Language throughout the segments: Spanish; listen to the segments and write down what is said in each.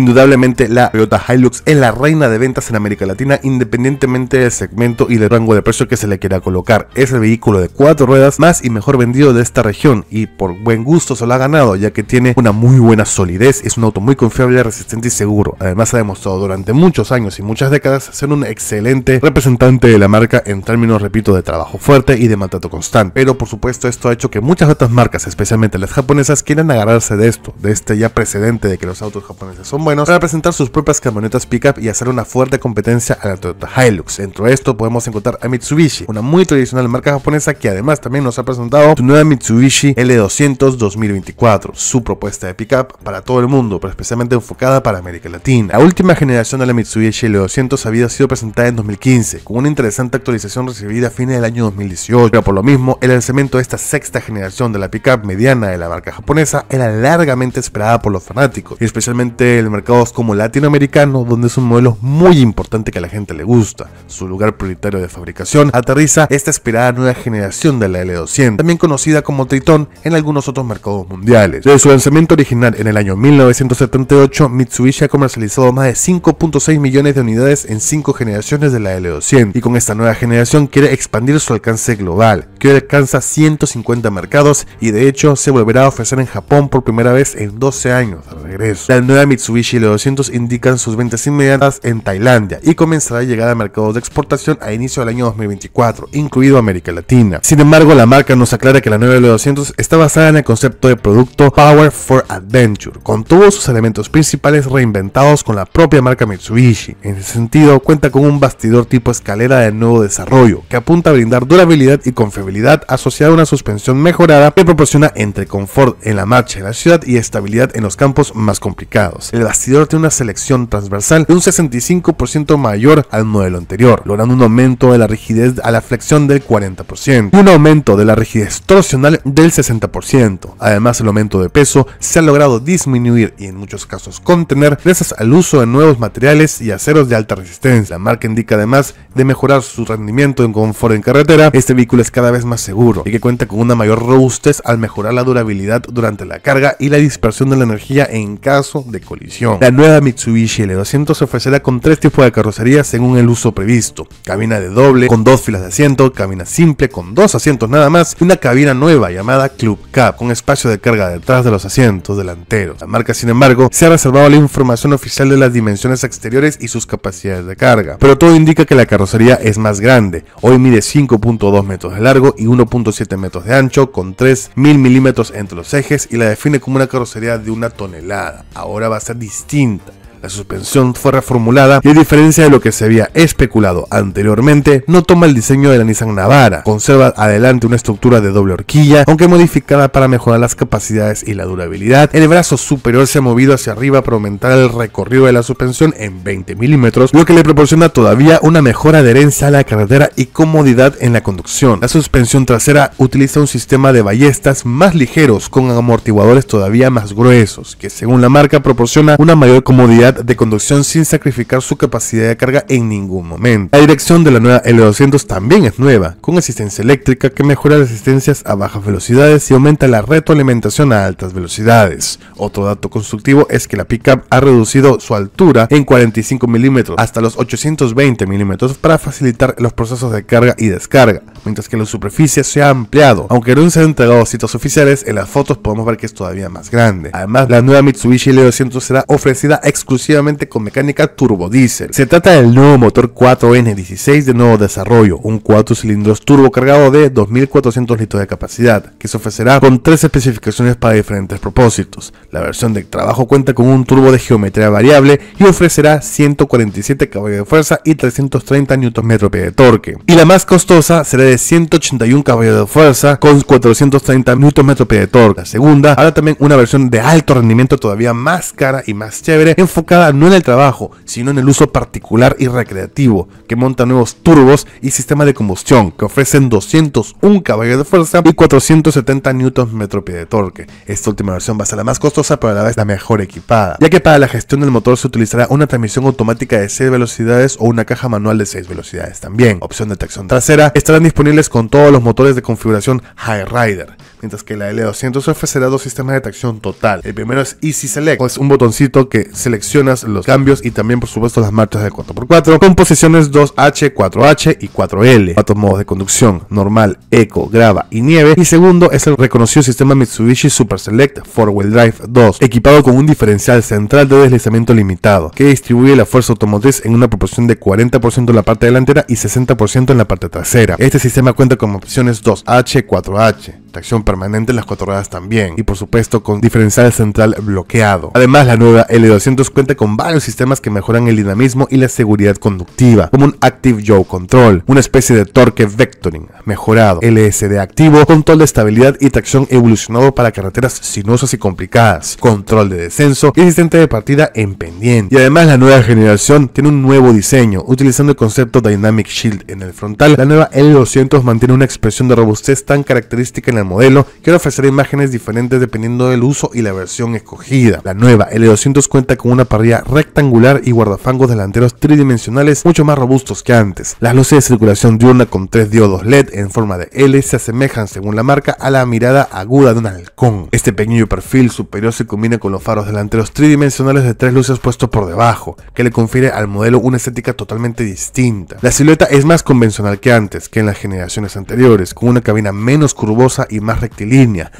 Indudablemente la Toyota Hilux es la reina de ventas en América Latina independientemente del segmento y del rango de precio que se le quiera colocar. Es el vehículo de cuatro ruedas más y mejor vendido de esta región y por buen gusto se lo ha ganado ya que tiene una muy buena solidez, es un auto muy confiable, resistente y seguro. Además ha demostrado durante muchos años y muchas décadas ser un excelente representante de la marca en términos, repito, de trabajo fuerte y de mandato constante. Pero por supuesto esto ha hecho que muchas otras marcas, especialmente las japonesas, quieran agarrarse de esto, de este ya precedente de que los autos japoneses son para presentar sus propias camionetas pickup y hacer una fuerte competencia a la Toyota Hilux. Dentro de esto podemos encontrar a Mitsubishi, una muy tradicional marca japonesa que además también nos ha presentado su nueva Mitsubishi L200 2024, su propuesta de pickup para todo el mundo, pero especialmente enfocada para América Latina. La última generación de la Mitsubishi L200 había sido presentada en 2015, con una interesante actualización recibida a fines del año 2018, pero por lo mismo el lanzamiento de esta sexta generación de la pickup mediana de la marca japonesa era largamente esperada por los fanáticos, y especialmente el mercado mercados como latinoamericano, donde es un modelo muy importante que a la gente le gusta. Su lugar prioritario de fabricación aterriza esta esperada nueva generación de la L200, también conocida como tritón en algunos otros mercados mundiales. Desde su lanzamiento original en el año 1978, Mitsubishi ha comercializado más de 5.6 millones de unidades en 5 generaciones de la L200 y con esta nueva generación quiere expandir su alcance global, que alcanza 150 mercados y de hecho se volverá a ofrecer en Japón por primera vez en 12 años de regreso. La nueva Mitsubishi Mitsubishi y 200 indican sus ventas inmediatas en Tailandia y comenzará a llegar a mercados de exportación a inicio del año 2024, incluido América Latina. Sin embargo, la marca nos aclara que la l 200 está basada en el concepto de producto Power for Adventure, con todos sus elementos principales reinventados con la propia marca Mitsubishi. En ese sentido, cuenta con un bastidor tipo escalera de nuevo desarrollo, que apunta a brindar durabilidad y confiabilidad asociada a una suspensión mejorada que proporciona entre confort en la marcha en la ciudad y estabilidad en los campos más complicados bastidor tiene una selección transversal de un 65% mayor al modelo anterior, logrando un aumento de la rigidez a la flexión del 40% y un aumento de la rigidez torsional del 60%. Además, el aumento de peso se ha logrado disminuir y en muchos casos contener gracias al uso de nuevos materiales y aceros de alta resistencia. La marca indica además de mejorar su rendimiento en confort en carretera, este vehículo es cada vez más seguro y que cuenta con una mayor robustez al mejorar la durabilidad durante la carga y la dispersión de la energía en caso de colisión. La nueva Mitsubishi L200 se ofrecerá con tres tipos de carrocería según el uso previsto. Cabina de doble con dos filas de asiento, cabina simple con dos asientos nada más y una cabina nueva llamada Club Cab con espacio de carga detrás de los asientos delanteros. La marca, sin embargo, se ha reservado la información oficial de las dimensiones exteriores y sus capacidades de carga, pero todo indica que la carrocería es más grande. Hoy mide 5.2 metros de largo y 1.7 metros de ancho con 3.000 milímetros entre los ejes y la define como una carrocería de una tonelada. Ahora va a ser distinta. La suspensión fue reformulada y a diferencia de lo que se había especulado anteriormente, no toma el diseño de la Nissan Navara, conserva adelante una estructura de doble horquilla, aunque modificada para mejorar las capacidades y la durabilidad. El brazo superior se ha movido hacia arriba para aumentar el recorrido de la suspensión en 20 milímetros, lo que le proporciona todavía una mejor adherencia a la carretera y comodidad en la conducción. La suspensión trasera utiliza un sistema de ballestas más ligeros con amortiguadores todavía más gruesos, que según la marca proporciona una mayor comodidad de conducción sin sacrificar su capacidad de carga en ningún momento. La dirección de la nueva L200 también es nueva, con asistencia eléctrica que mejora las asistencias a bajas velocidades y aumenta la retroalimentación a altas velocidades. Otro dato constructivo es que la pickup ha reducido su altura en 45 mm hasta los 820 mm para facilitar los procesos de carga y descarga mientras que la superficie se ha ampliado. Aunque no se han entregado citas oficiales, en las fotos podemos ver que es todavía más grande. Además, la nueva Mitsubishi L200 será ofrecida exclusivamente con mecánica turbodiesel. Se trata del nuevo motor 4N16 de nuevo desarrollo, un 4 cilindros turbo cargado de 2.400 litros de capacidad, que se ofrecerá con tres especificaciones para diferentes propósitos. La versión de trabajo cuenta con un turbo de geometría variable y ofrecerá 147 caballos de fuerza y 330 Nm de torque. Y la más costosa será de 181 caballos de fuerza con 430 Nm de torque. La segunda, ahora también una versión de alto rendimiento todavía más cara y más chévere, enfocada no en el trabajo, sino en el uso particular y recreativo, que monta nuevos turbos y sistemas de combustión que ofrecen 201 caballos de fuerza y 470 Nm de torque. Esta última versión va a ser la más costosa, pero a la vez la mejor equipada, ya que para la gestión del motor se utilizará una transmisión automática de 6 velocidades o una caja manual de 6 velocidades también. Opción de tracción trasera estarán disponibles disponibles con todos los motores de configuración High Rider mientras que la L200 ofrecerá dos sistemas de tracción total. El primero es Easy Select, es un botoncito que seleccionas los cambios y también por supuesto las marchas de 4x4 con posiciones 2H, 4H y 4L. Cuatro modos de conducción, normal, eco, grava y nieve. Y segundo es el reconocido sistema Mitsubishi Super Select 4-Wheel Drive 2, equipado con un diferencial central de deslizamiento limitado, que distribuye la fuerza automotriz en una proporción de 40% en la parte delantera y 60% en la parte trasera. Este sistema cuenta con opciones 2H, 4H, tracción Permanente en las cuatro ruedas también, y por supuesto con diferencial central bloqueado. Además, la nueva L200 cuenta con varios sistemas que mejoran el dinamismo y la seguridad conductiva, como un Active Joe Control, una especie de torque vectoring mejorado, LSD activo, control de estabilidad y tracción evolucionado para carreteras sinuosas y complicadas, control de descenso y asistente de partida en pendiente. Y además, la nueva generación tiene un nuevo diseño, utilizando el concepto Dynamic Shield en el frontal. La nueva L200 mantiene una expresión de robustez tan característica en el modelo Quiero ofrecer imágenes diferentes dependiendo del uso y la versión escogida. La nueva L200 cuenta con una parrilla rectangular y guardafangos delanteros tridimensionales mucho más robustos que antes. Las luces de circulación diurna con tres diodos LED en forma de L se asemejan, según la marca, a la mirada aguda de un halcón. Este pequeño perfil superior se combina con los faros delanteros tridimensionales de tres luces puestos por debajo, que le confiere al modelo una estética totalmente distinta. La silueta es más convencional que antes, que en las generaciones anteriores, con una cabina menos curvosa y más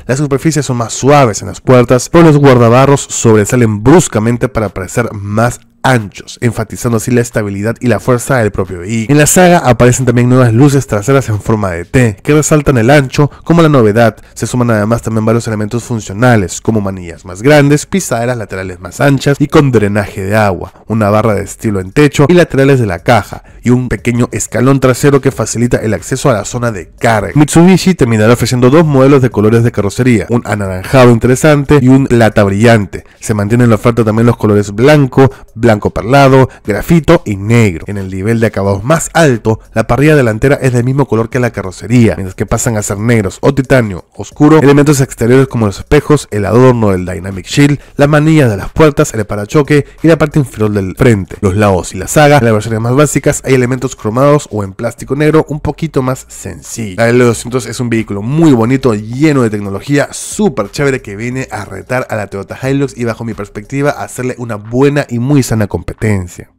las superficies son más suaves en las puertas, pero los guardabarros sobresalen bruscamente para parecer más anchos, enfatizando así la estabilidad y la fuerza del propio vehículo. En la saga aparecen también nuevas luces traseras en forma de T, que resaltan el ancho como la novedad. Se suman además también varios elementos funcionales, como manillas más grandes, pisaderas laterales más anchas y con drenaje de agua, una barra de estilo en techo y laterales de la caja, y un pequeño escalón trasero que facilita el acceso a la zona de carga. Mitsubishi terminará ofreciendo dos modelos de colores de carrocería, un anaranjado interesante y un lata brillante. Se mantiene en la oferta también los colores blanco, blanco blanco perlado, grafito y negro. En el nivel de acabados más alto, la parrilla delantera es del mismo color que la carrocería, mientras que pasan a ser negros o titanio oscuro, elementos exteriores como los espejos, el adorno del Dynamic Shield, la manilla de las puertas, el parachoque y la parte inferior del frente. Los lados y la saga, en las versiones más básicas, hay elementos cromados o en plástico negro un poquito más sencillo. La L200 es un vehículo muy bonito, lleno de tecnología, súper chévere que viene a retar a la Toyota Hilux y bajo mi perspectiva hacerle una buena y muy sana competencia.